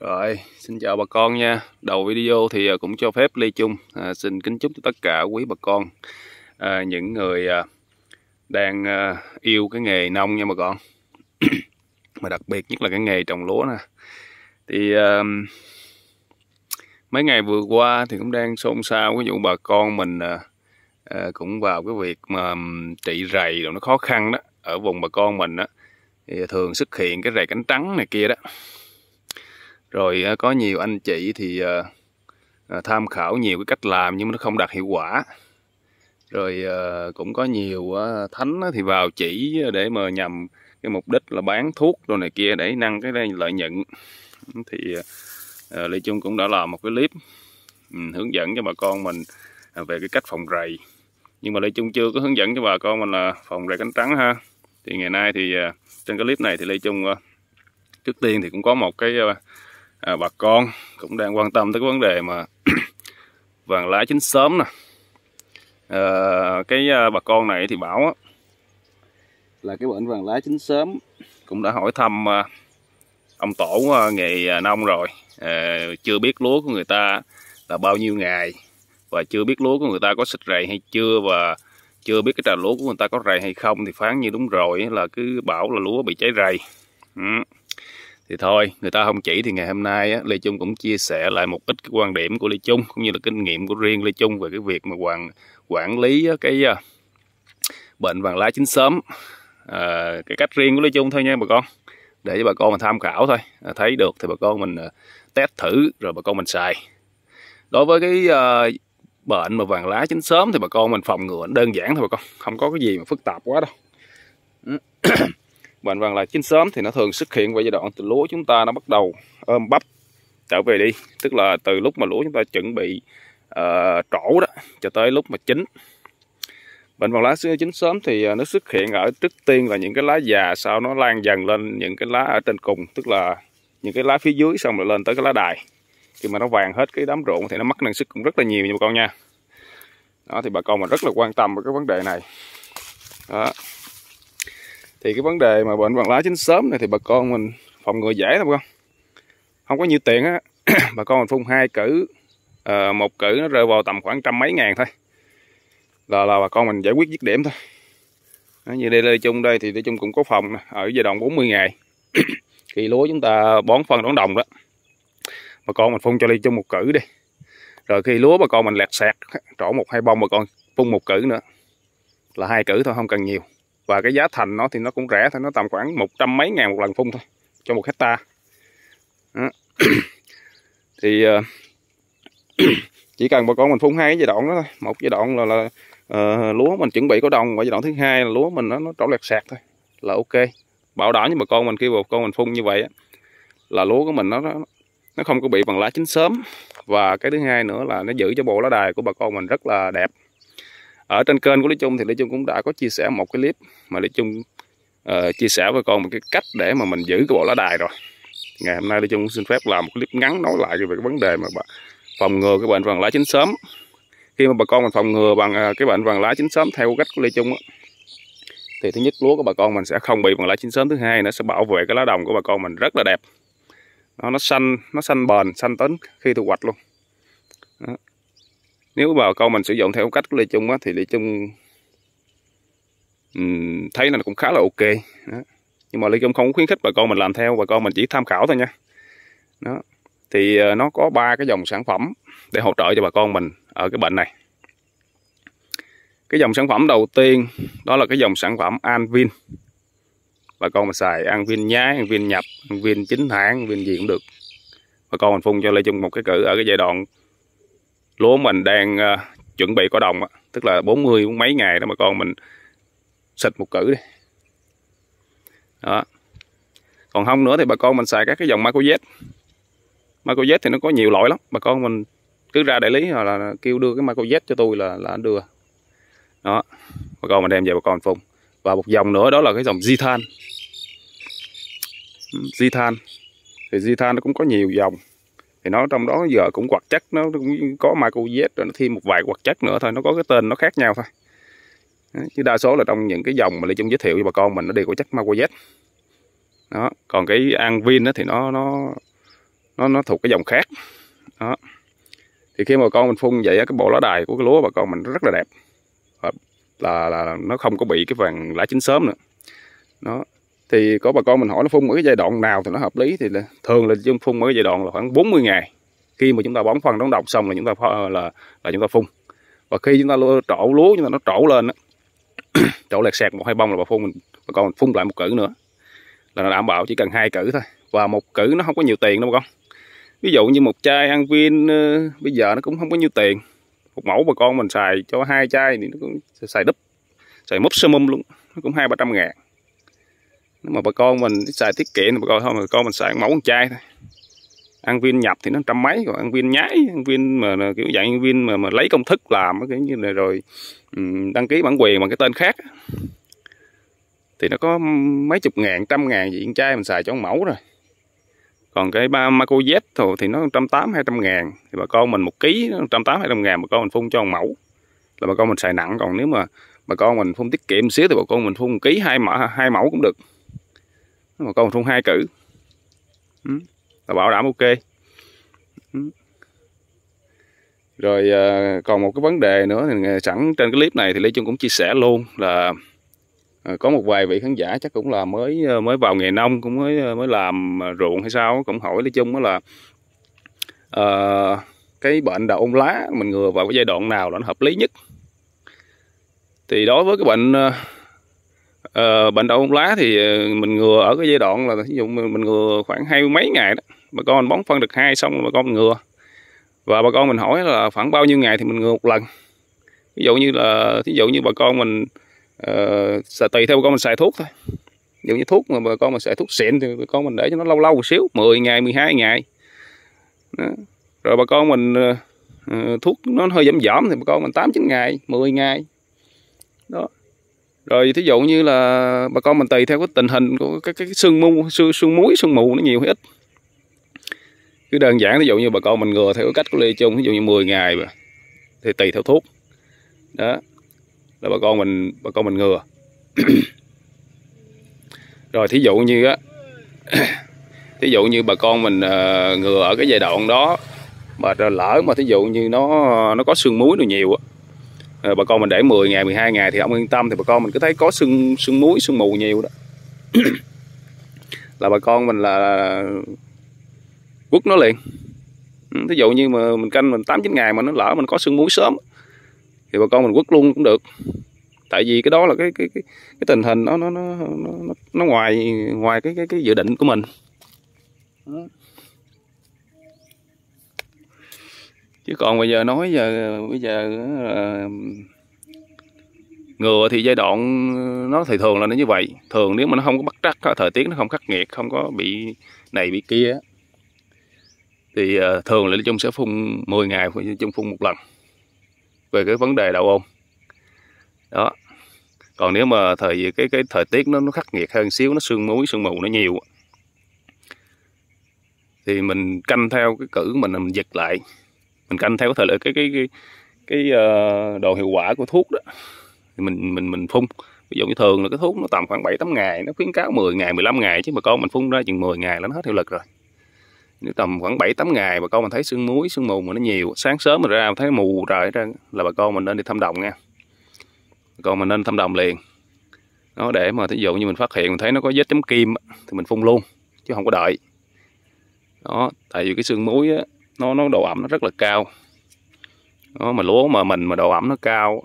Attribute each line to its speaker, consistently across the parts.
Speaker 1: Rồi, xin chào bà con nha. Đầu video thì à, cũng cho phép Lê Trung à, xin kính chúc cho tất cả quý bà con à, những người à, đang à, yêu cái nghề nông nha bà con. Mà đặc biệt nhất là cái nghề trồng lúa nè. Thì à, mấy ngày vừa qua thì cũng đang xôn xao cái vụ bà con mình à, à, cũng vào cái việc mà trị rầy rồi nó khó khăn đó ở vùng bà con mình đó thì thường xuất hiện cái rầy cánh trắng này kia đó rồi à, có nhiều anh chị thì à, à, tham khảo nhiều cái cách làm nhưng mà nó không đạt hiệu quả rồi cũng có nhiều thánh thì vào chỉ để mà nhằm cái mục đích là bán thuốc đồ này kia để nâng cái lợi nhuận thì Lê Trung cũng đã làm một cái clip ừ, hướng dẫn cho bà con mình về cái cách phòng rầy nhưng mà Lê Trung chưa có hướng dẫn cho bà con mình là phòng rầy cánh trắng ha thì ngày nay thì trên cái clip này thì Lê Trung trước tiên thì cũng có một cái à, bà con cũng đang quan tâm tới cái vấn đề mà vàng lá chín sớm nè à, cái à, bà con này thì bảo á, là cái bệnh vàng lá chín sớm cũng đã hỏi thăm à, ông tổ à, nghề à, nông rồi à, chưa biết lúa của người ta là bao nhiêu ngày và chưa biết lúa của người ta có xịt rầy hay chưa và chưa biết cái trà lúa của người ta có rầy hay không thì phán như đúng rồi là cứ bảo là lúa bị cháy rầy ừ thì thôi người ta không chỉ thì ngày hôm nay á, Lê Trung cũng chia sẻ lại một ít cái quan điểm của Lê Trung cũng như là kinh nghiệm của riêng Lê Trung về cái việc mà quản quản lý cái à, bệnh vàng lá chín sớm à, cái cách riêng của Lê Trung thôi nha bà con để cho bà con mình tham khảo thôi à, thấy được thì bà con mình à, test thử rồi bà con mình xài đối với cái uh, bệnh mà vàng lá chín sớm thì bà con mình phòng ngừa đơn giản thôi bà con không có cái gì mà phức tạp quá đâu bệnh vàng lá chín sớm thì nó thường xuất hiện vào giai đoạn từ lúa chúng ta nó bắt đầu ôm bắp trở về đi tức là từ lúc mà lúa chúng ta chuẩn bị uh, trổ đó cho tới lúc mà chín bệnh vàng lá chín sớm thì ờ, nó xuất hiện ở trước tiên là những cái lá già sau nó lan dần lên những cái lá ở trên cùng tức là những cái lá phía dưới xong rồi lên tới cái lá đài khi mà nó vàng hết cái đám ruộng thì nó mất năng suất cũng rất là nhiều nha bà con nha đó thì bà con mà rất là quan tâm về cái vấn đề này đó thì cái vấn đề mà bệnh vàng lá chín sớm này thì bà con mình phòng ngừa dễ lắm con không có nhiều tiền á bà con mình phun hai cử à, một cử nó rơi vào tầm khoảng trăm mấy ngàn thôi là là bà con mình giải quyết dứt điểm thôi đó, như đây lây chung đây thì lê chung cũng có phòng ở giai đoạn 40 ngày thì lúa chúng ta bón phân đón đồng đó bà con mình phun cho lây chung một cử đi rồi khi lúa bà con mình lẹt sạc trổ một hai bông bà con phun một cử nữa là hai cử thôi không cần nhiều và cái giá thành nó thì nó cũng rẻ thôi nó tầm khoảng một trăm mấy ngàn một lần phun thôi cho một hecta thì ờ, chỉ cần bà con mình phun hai cái giai đoạn đó thôi một giai đoạn là, là uh, lúa mình chuẩn bị có đồng và giai đoạn thứ hai là lúa mình nó, nó trổ lẹt sạc thôi là ok bảo đảm với bà con mình khi bà con mình phun như vậy là lúa của mình nó nó không có bị bằng lá chín sớm và cái thứ hai nữa là nó giữ cho bộ lá đài của bà con mình rất là đẹp ở trên kênh của Lý Trung thì Lý Trung cũng đã có chia sẻ một cái clip mà Lý Trung uh, chia sẻ với con một cái cách để mà mình giữ cái bộ lá đài rồi ngày hôm nay Lý Trung xin phép làm một clip ngắn nói lại về cái vấn đề mà phòng ngừa cái bệnh vàng lá chín sớm khi mà bà con mình phòng ngừa bằng ờ, cái bệnh vàng lá chín sớm theo cách của Lê Trung á thì thứ nhất lúa của bà con mình sẽ không bị vàng lá chín sớm thứ hai nó sẽ bảo vệ cái lá đồng của bà con mình rất là đẹp nó nó xanh nó xanh bền xanh tính khi thu hoạch luôn nếu bà con mình sử dụng theo cách của lê chung á thì lê chung um, thấy là cũng khá là ok đó. nhưng mà lê chung không khuyến khích bà con mình làm theo bà con mình chỉ tham khảo thôi nha đó thì ờ, nó có ba cái dòng sản phẩm để hỗ trợ cho bà con mình ở cái bệnh này cái dòng sản phẩm đầu tiên đó là cái dòng sản phẩm Anvin bà con mình xài Anvin nhái Anvin nhập Anvin chính hãng Anvin gì cũng được bà con mình phun cho Lê Chung một cái cử ở cái giai đoạn lúa mình đang uh, chuẩn bị có đồng tức là 40 mấy ngày đó mà con mình xịt một cử đi đó còn không nữa thì bà con mình xài các cái dòng Marco Z Marco Z thì nó có nhiều loại lắm bà con mình cứ ra đại lý hoặc là kêu đưa cái Marco Z cho tôi là là anh đưa đó bà con mình đem về bà con phun và một dòng nữa đó là cái dòng di than di than thì di than nó cũng có nhiều dòng thì nó trong đó giờ cũng hoạt chất nó cũng có Michael Z rồi nó thêm một vài hoạt chất nữa thôi nó có cái tên nó khác nhau thôi chứ đa số là trong những cái dòng mà Lê Trung giới thiệu cho bà con mình nó đều có chất Michael Z đó còn cái Anvin đó thì nó nó nó nó thuộc cái dòng khác đó thì khi mà con mình phun vậy cái bộ lá đài của cái lúa bà con mình rất là đẹp là, là, là nó không có bị cái vàng lá chín sớm nữa nó thì có bà con mình hỏi nó phun ở cái giai đoạn nào thì nó hợp lý thì là, thường là chúng phun ở cái giai đoạn là khoảng 40 ngày khi mà chúng ta bón phân đóng độc xong là chúng ta là là chúng ta phun và khi chúng ta trổ lúa chúng ta nó trổ lên đó, trổ lẹt sẹt một hai bông là bà phun mình bà con mình phun lại một cử nữa là nó đảm bảo chỉ cần hai cử thôi và một cử nó không có nhiều tiền đâu bà con ví dụ như một chai ăn viên uh, bây giờ nó cũng không có nhiều tiền một mẫu bà con mình xài cho hai chai thì nó cũng xài đúp xài mút sơ mum luôn nó cũng hai ba trăm ngàn nếu mà bà con mình xài tiết kiệm thì bà con thôi bà con mình xài mẫu con chai thôi ăn viên nhập thì nó trăm mấy còn ăn viên nhái ăn viên mà kiểu dạng viên mà mà lấy công thức làm cái như này rồi đăng ký bản quyền bằng cái tên khác thì nó có mấy chục ngàn trăm ngàn gì con chai mình xài cho mẫu rồi còn cái ba Marco Z thì nó 180 200 ngàn thì bà con mình một ký nó 180 200 ngàn bà con mình phun cho một mẫu là bà con mình xài nặng còn nếu mà bà con mình phun tiết kiệm xíu thì bà con mình phun một ký hai mẫu hai mẫu cũng được mà con thun hai cử là ừ, bảo đảm ok ừ. rồi ờ, còn một cái vấn đề nữa thì sẵn trên cái clip này thì Lê chung cũng chia sẻ luôn là ờ, có một vài vị khán giả chắc cũng là mới ờ, mới vào nghề nông cũng mới mới làm ruộng hay sao cũng hỏi Lê chung đó là à, cái bệnh đậu ung lá mình ngừa vào cái giai đoạn nào là nó hợp lý nhất thì đối với cái bệnh à, ờ, bệnh đậu bóng lá thì ờ, mình ngừa ở cái giai đoạn là ví dụ mình, ngừa khoảng hai mấy ngày đó bà con mình bón phân được hai xong bà con mình ngừa và bà con mình hỏi là khoảng bao nhiêu ngày thì mình ngừa một lần ví dụ như là ví dụ như bà con mình uh, tùy theo bà con mình xài thuốc thôi ví dụ như thuốc mà bà con mình xài thuốc xịn thì bà con mình để cho nó lâu lâu một xíu 10 ngày 12 ngày đó. rồi bà con mình uh, thuốc nó hơi giảm giảm thì bà con mình tám chín ngày 10 ngày đó rồi thí dụ như là bà con mình tùy theo cái tình hình của cái cái sương mu sương, sương muối sương mù nó nhiều hay ít cứ đơn giản thí dụ như bà con mình ngừa theo cái cách của lê chung thí dụ như 10 ngày mà thì tùy theo thuốc đó là bà con mình bà con mình ngừa rồi thí dụ như á thí dụ như bà con mình ờ, ngừa ở cái giai đoạn đó mà lỡ mà thí dụ như nó nó có sương muối nó nhiều á Ờ, bà con mình để 10 ngày 12 ngày thì ông yên tâm thì bà con mình cứ thấy có sưng sưng muối sưng mù nhiều đó là bà con mình là quất nó liền ừ, thí dụ như mà mình canh mình tám chín ngày mà nó lỡ mình có sưng muối sớm thì bà con mình quất luôn cũng được tại vì cái đó là cái cái cái, cái tình hình nó nó nó nó, nó ngoài ngoài cái cái cái dự định của mình ừ. chứ còn bây giờ nói giờ bây giờ uh, ngừa thì giai đoạn ờ, nó thì thường là nó như vậy thường nếu mà nó không có bắt trắc thời tiết nó không khắc nghiệt không có bị này bị kia thì uh, thường là chung sẽ phun 10 ngày chung phun một lần về cái vấn đề đậu ôn đó còn nếu mà thời cái cái thời tiết nó nó khắc nghiệt hơn xíu nó sương muối sương mù nó nhiều thì mình canh theo cái cử mình mình dịch lại mình canh theo có thể là cái cái cái cái ờ, độ hiệu quả của thuốc đó thì mình mình mình phun ví dụ như thường là cái thuốc nó tầm khoảng 7 8 ngày nó khuyến cáo 10 ngày 15 ngày chứ bà con mình phun ra chừng 10 ngày là nó hết hiệu lực rồi nếu tầm khoảng 7 8 ngày bà con mình thấy sương muối sương mù mà nó nhiều sáng sớm mình ra mình thấy mù trời ra là bà con mình nên đi thăm đồng nha bà con mình nên thăm đồng liền nó để mà thí dụ như mình phát hiện mình thấy nó có vết chấm kim thì mình phun luôn chứ không có đợi đó tại vì cái sương muối á, nó nó độ ẩm nó rất là cao đó, mà lúa mà mình mà độ ẩm nó cao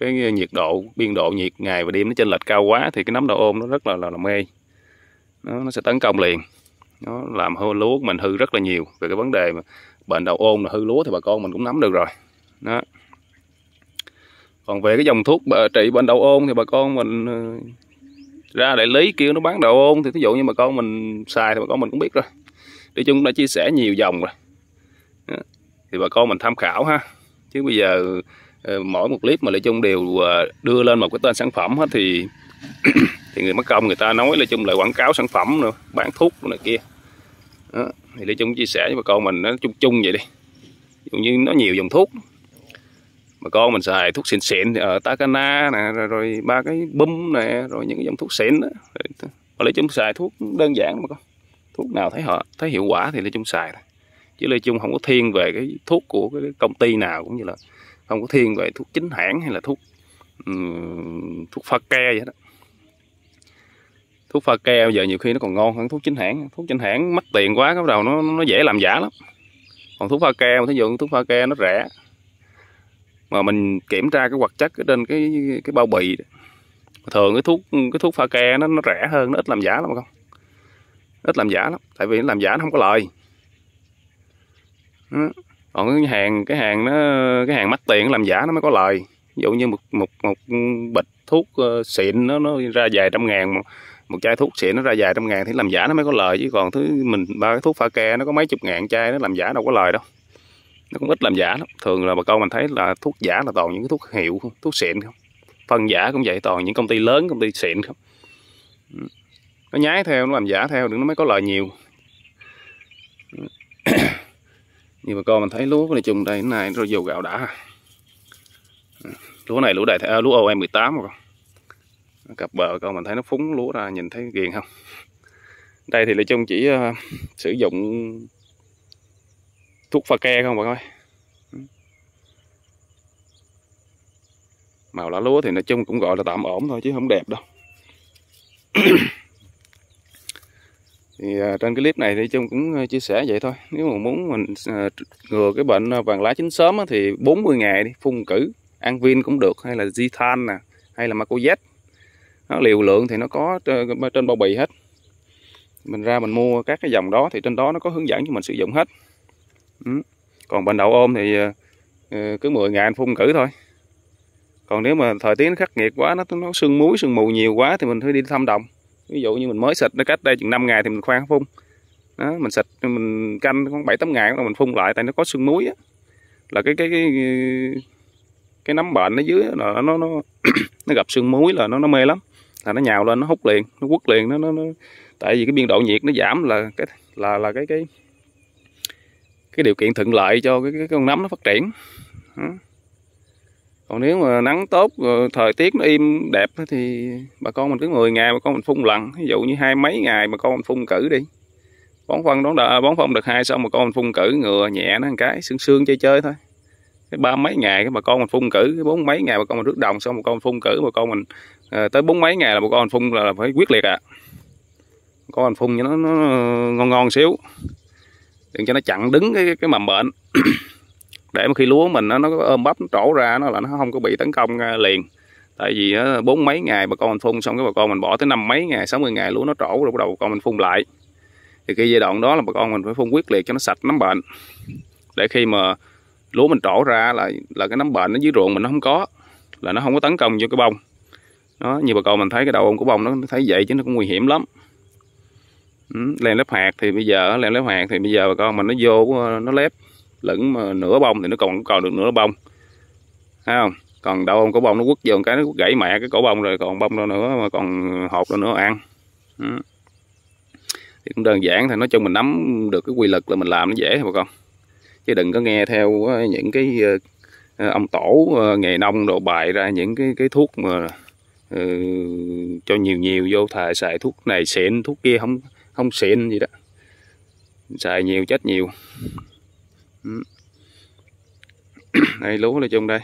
Speaker 1: cái nhiệt độ biên độ nhiệt ngày và đêm nó chênh lệch cao quá thì cái nấm đầu ôm nó rất là là, là mê nó, nó sẽ tấn công liền nó làm hư lúa của mình hư rất là nhiều về cái vấn đề mà bệnh đầu ôn là hư lúa thì bà con mình cũng nắm được rồi đó còn về cái dòng thuốc trị bệnh đầu ôn thì bà con mình ờ, ra đại lý kêu nó bán đầu ôn thì ví dụ như bà con mình xài thì bà con mình cũng biết rồi nói chung đã chia sẻ nhiều dòng rồi thì bà con mình tham khảo ha chứ bây giờ ờ, mỗi một clip mà nói chung đều ờ, đưa lên một cái tên sản phẩm hết thì thì người mất công người ta nói là chung là quảng cáo sản phẩm nữa bán thuốc này kia đó. thì nói chung chia sẻ với bà con mình nó chung chung vậy đi dụ như nó nhiều dòng thuốc bà con mình xài thuốc xịn xịn ở Takana nè rồi, rồi ba cái bum nè rồi những cái dòng thuốc xịn đó rồi, lấy chung xài thuốc đơn giản mà con thuốc nào thấy họ thấy hiệu quả thì lấy chung xài thôi chứ lê chung không có thiên về cái thuốc của cái công ty nào cũng như là không có thiên về thuốc chính hãng hay là thuốc um, thuốc pha ke vậy đó thuốc pha ke bây giờ nhiều khi nó còn ngon hơn thuốc chính hãng thuốc chính hãng mất tiền quá bắt đầu nó nó dễ làm giả lắm còn thuốc pha ke thí dụ thuốc pha ke nó rẻ mà mình kiểm tra cái hoạt chất ở trên cái cái bao bì thường cái thuốc cái thuốc pha ke nó nó rẻ hơn nó ít làm giả lắm không ít làm giả lắm tại vì nó làm giả nó không có lời còn cái hàng cái hàng nó cái hàng mắc tiền làm giả nó mới có lời ví dụ như một một một bịch thuốc ờ, xịn nó nó ra vài trăm ngàn một, một chai thuốc xịn nó ra vài trăm ngàn thì làm giả nó mới có lời chứ còn thứ mình ba cái thuốc pha ke nó có mấy chục ngàn chai nó làm giả đâu có lời đâu nó cũng ít làm giả lắm thường là bà con mình thấy là thuốc giả là toàn những cái thuốc hiệu không thuốc xịn không phân giả cũng vậy toàn những công ty lớn công ty xịn không nó nhái theo nó làm giả theo đừng nó mới có lợi nhiều như bà con mình thấy lúa này chung đây này rồi dầu gạo đã ừ, lúa này lúa đại à, lúa ô em 18 rồi cặp bờ con mình thấy nó phúng lúa ra nhìn thấy ghiền không đây thì là chung chỉ uh, sử dụng thuốc pha ke không bà coi ừ. màu lá lúa thì nói chung cũng gọi là tạm ổn thôi chứ không đẹp đâu thì à, trên cái clip này thì chung cũng ờ, chia sẻ vậy thôi nếu mà muốn mình ờ, ngừa cái bệnh ờ, vàng lá chín sớm thì 40 ngày đi phun cử an viên cũng được hay là di than nè hay là macojet nó liều lượng thì nó có trên bao bì hết mình ra mình mua các cái dòng đó thì trên đó nó có hướng dẫn cho mình sử dụng hết còn bệnh đậu ôm thì cứ 10 ngày anh phun cử thôi còn nếu mà thời tiết nó khắc nghiệt quá nó nó sương muối sương mù nhiều quá thì mình phải đi thăm đồng ví dụ như mình mới xịt nó cách đây chừng 5 ngày thì mình khoan phun đó, mình xịt mình canh khoảng bảy tám ngày rồi mình phun lại tại nó có sương muối á là cái cái cái cái nấm bệnh ở dưới là nó nó nó gặp sương muối là nó nó mê lắm là nó nhào lên nó hút liền nó quất liền nó nó, nó tại vì cái biên độ nhiệt nó giảm là cái là là cái cái cái điều kiện thuận lợi cho cái, cái con nấm nó phát triển đó còn nếu mà nắng tốt ờ, thời tiết nó im đẹp thì bà con mình cứ 10 ngày bà con mình phun lần ví dụ như hai mấy ngày bà con mình phun cử đi bón phân đón đợi bón phân được hai xong bà con mình phun cử ngừa nhẹ nó một cái sương sương chơi chơi thôi cái ba mấy ngày cái bà con mình phun cử cái bốn mấy ngày bà con mình rước đồng xong bà con mình phun cử bà con mình à, tới bốn mấy ngày là bà con mình phun là, phải quyết liệt à bà con mình phun cho nó, nó ngon ngon xíu đừng cho nó chặn đứng cái cái mầm bệnh để mà khi lúa mình nó, nó có ôm bắp nó trổ ra nó là nó không có bị tấn công à, liền tại vì bốn mấy ngày bà con mình phun xong cái bà con mình bỏ tới năm mấy ngày 60 ngày lúa nó trổ rồi bắt đầu bà con mình phun lại thì cái giai đoạn đó là bà con mình phải phun quyết liệt cho nó sạch nấm bệnh để khi mà lúa mình trổ ra là là cái nấm bệnh nó dưới ruộng mình nó không có là nó không có tấn công vô cái bông đó như bà con mình thấy cái đầu ông của bông nó thấy vậy chứ nó cũng nguy hiểm lắm ừ, lem lép hạt thì bây giờ lên lép hạt thì bây giờ bà con mình nó vô nó lép lẫn mà nửa bông thì nó còn còn được nửa bông thấy không còn đâu không có bông nó quất vô cái nó gãy mẹ cái cổ bông rồi còn bông đâu nữa mà còn hột đâu nữa ăn thì cũng đơn giản thôi, nói chung mình nắm được cái quy luật là mình làm nó dễ thôi bà con chứ đừng có nghe theo ờ, những cái ờ, ờ, ông tổ nghề nông đồ bài ra những cái cái thuốc mà uh, cho nhiều nhiều vô thà xài thuốc này xịn thuốc kia không không xịn gì đó xài nhiều chết nhiều ừ. đây lúa là chung đây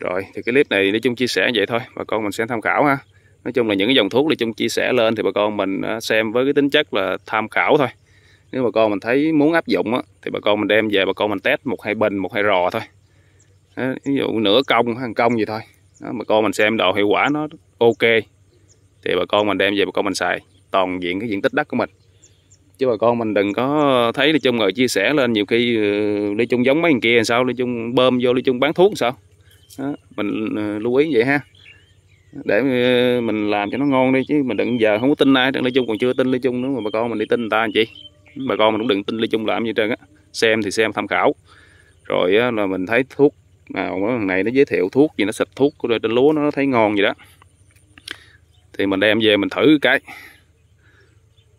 Speaker 1: rồi thì cái clip này nói chung chia sẻ vậy thôi bà con mình sẽ tham khảo ha nói chung là những cái dòng thuốc để chung chia sẻ lên thì bà con mình à, xem với cái tính chất là tham khảo thôi nếu bà con mình thấy muốn áp dụng á, thì bà con mình đem về bà con mình test một hai bình một hai rò thôi đó, ví dụ nửa công hàng công gì thôi đó, bà con mình xem độ hiệu quả nó ok thì bà con mình đem về bà con mình xài toàn diện cái diện tích đất của mình chứ bà con mình đừng có thấy nói chung người chia sẻ lên nhiều khi ờ, lấy chung giống mấy thằng kia làm sao lấy chung bơm vô lấy chung bán thuốc sao đó, mình ờ, lưu ý vậy ha để ờ, mình làm cho nó ngon đi chứ mình đừng giờ không có tin ai lấy chung còn chưa tin lấy chung nữa mà bà con mình đi tin người ta anh chị bà con mình cũng đừng tin lấy chung làm như trơn á xem thì xem tham khảo rồi là mình thấy thuốc nào thằng này nó giới thiệu thuốc gì nó xịt thuốc rồi trên lúa nó thấy ngon gì đó thì mình đem về mình thử cái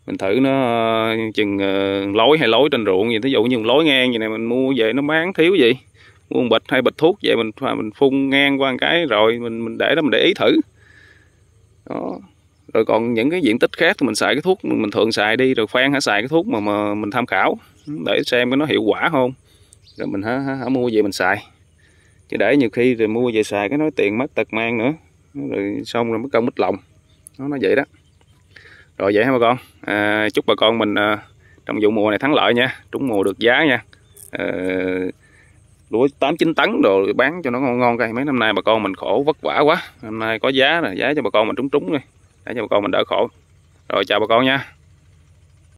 Speaker 1: mình thử nó ờ, chừng ờ, lối hay lối trên ruộng gì thí dụ như lối ngang gì này mình mua về nó bán thiếu gì mua bịch hay bịch thuốc về mình mình phun ngang qua một cái rồi mình mình để đó mình để ý thử đó rồi còn những cái diện tích khác thì mình xài cái thuốc mình thường xài đi rồi khoan hãy xài cái thuốc mà, mà mình tham khảo để xem cái nó hiệu quả không rồi mình hả, hả, hả mua về mình xài chứ để nhiều khi rồi mua về xài cái nói tiền mất tật mang nữa rồi xong rồi mất công mất lòng nó nó vậy đó rồi vậy ha bà con à, chúc bà con mình à, trong vụ mùa này thắng lợi nha trúng mùa được giá nha à, lúa tám chín tấn đồ bán cho nó ngon ngon cây mấy năm nay bà con mình khổ vất vả quá hôm nay có giá rồi giá cho bà con mình trúng trúng rồi để cho bà con mình đỡ khổ rồi chào bà con nha